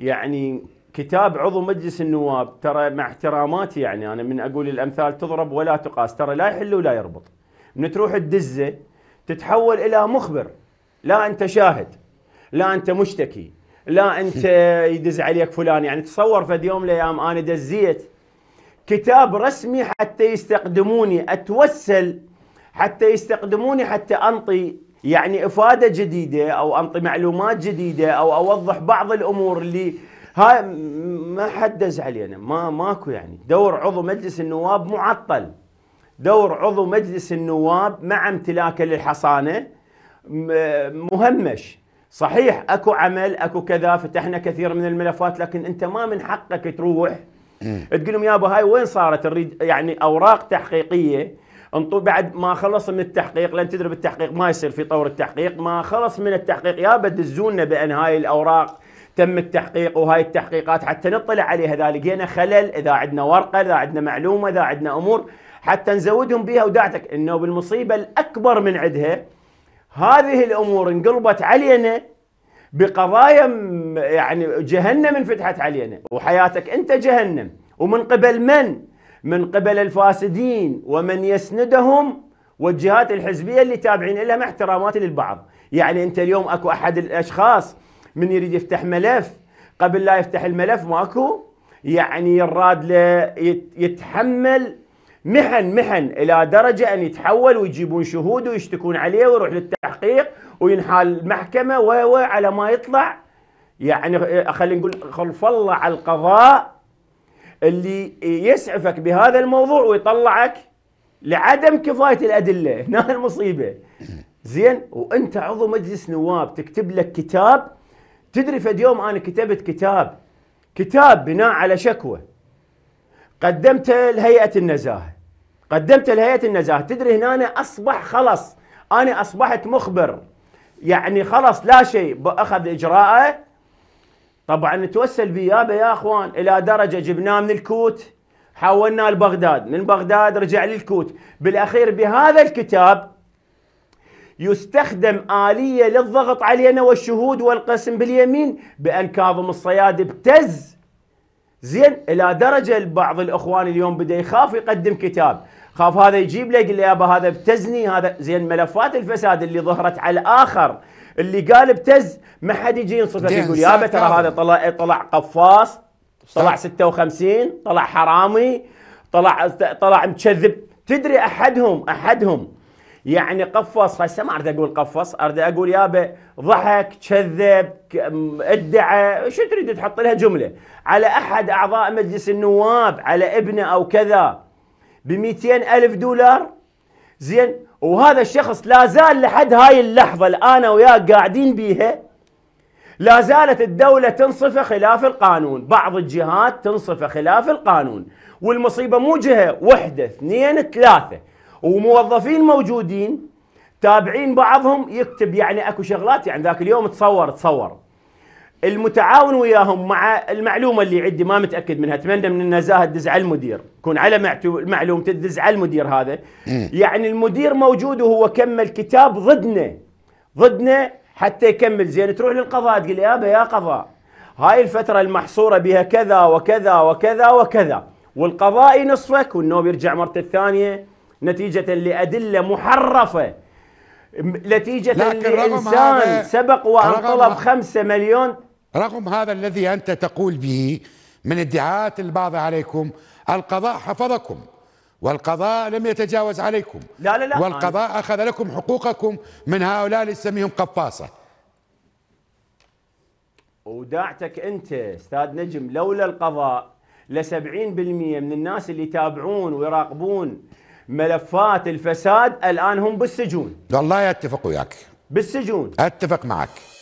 يعني كتاب عضو مجلس النواب ترى مع احتراماتي يعني انا من اقول الامثال تضرب ولا تقاس ترى لا يحل ولا يربط من تروح تدزه تتحول الى مخبر لا انت شاهد لا انت مشتكي لا انت يدز عليك فلان يعني تصور في يوم الايام انا دزيت كتاب رسمي حتى يستقدموني اتوسل حتى يستقدموني حتى انطي يعني افاده جديده او انطي معلومات جديده او اوضح بعض الامور اللي هاي ما حد دز علينا ما ماكو يعني دور عضو مجلس النواب معطل دور عضو مجلس النواب مع امتلاكه للحصانه مهمش صحيح اكو عمل اكو كذا فتحنا كثير من الملفات لكن انت ما من حقك تروح تقول لهم يابا هاي وين صارت نريد يعني اوراق تحقيقيه انطوا بعد ما خلص من التحقيق لان تدري بالتحقيق ما يصير في طور التحقيق ما خلص من التحقيق يا بدزونا بان هاي الاوراق تم التحقيق وهاي التحقيقات حتى نطلع عليها اذا لقينا خلل اذا عندنا ورقه اذا عندنا معلومه اذا عندنا امور حتى نزودهم بها وداعتك انه بالمصيبه الاكبر من عندها هذه الامور انقلبت علينا بقضايا يعني جهنم انفتحت علينا وحياتك انت جهنم ومن قبل من؟ من قبل الفاسدين ومن يسندهم والجهات الحزبية اللي تابعين لها مع احتراماتي للبعض يعني أنت اليوم أكو أحد الأشخاص من يريد يفتح ملف قبل لا يفتح الملف ماكو يعني الراد له يتحمل محن محن الى درجه ان يتحول ويجيبون شهود ويشتكون عليه ويروح للتحقيق وينحال المحكمه و على ما يطلع يعني خلينا نقول خلف الله على القضاء اللي يسعفك بهذا الموضوع ويطلعك لعدم كفايه الادله هنا المصيبه زين وانت عضو مجلس نواب تكتب لك كتاب تدري فد يوم انا كتبت كتاب كتاب بناء على شكوى قدمته لهيئه النزاهه قدمته لهيئه النزاهه تدري هنا أنا اصبح خلص انا اصبحت مخبر يعني خلص لا شيء اخذ اجراءه طبعا نتوسل بيابه يا اخوان الى درجه جبناه من الكوت حولناه لبغداد من بغداد رجع للكوت بالاخير بهذا الكتاب يستخدم آلية للضغط علينا والشهود والقسم باليمين بأن كاظم الصياد ابتز زين إلى درجة بعض الإخوان اليوم بدأ يخاف يقدم كتاب خاف هذا يجيب له يقول له يابا هذا ابتزني هذا زين ملفات الفساد اللي ظهرت على الآخر اللي قال ابتز ما حد يجي ينصفه يقول يابا ترى هذا طلع طلع قفاص طلع 56 طلع حرامي طلع طلع مكذب تدري احدهم احدهم يعني قفص هسه ما اريد اقول قفص اريد اقول يابا ضحك كذب ادعى شو تريد تحط لها جمله على احد اعضاء مجلس النواب على ابنه او كذا ب ألف دولار زين وهذا الشخص لا زال لحد هاي اللحظة الآن وياك قاعدين بيها لا زالت الدولة تنصفه خلاف القانون بعض الجهات تنصفه خلاف القانون والمصيبة مو جهة وحدة اثنين ثلاثة وموظفين موجودين تابعين بعضهم يكتب يعني اكو شغلات يعني ذاك اليوم تصور تصور المتعاون وياهم مع المعلومه اللي عندي ما متاكد منها اتمنى من النزاهه تدز على المدير يكون على معلومه تدز على المدير هذا يعني المدير موجود وهو كمل كتاب ضدنا ضدنا حتى يكمل زين تروح للقضاء تقول يا يا قضاء هاي الفترة المحصورة بها كذا وكذا وكذا وكذا والقضاء نصفك والنوب يرجع مرة الثانية نتيجة لأدلة محرفة نتيجة لإنسان سبق وأن طلب خمسة مليون رغم هذا الذي أنت تقول به من ادعاءات البعض عليكم القضاء حفظكم والقضاء لم يتجاوز عليكم لا لا لا والقضاء أخذ لكم حقوقكم من هؤلاء اللي نسميهم قفاصة وداعتك أنت أستاذ نجم لولا القضاء ل 70% من الناس اللي يتابعون ويراقبون ملفات الفساد الآن هم بالسجون والله أتفق وياك بالسجون أتفق معك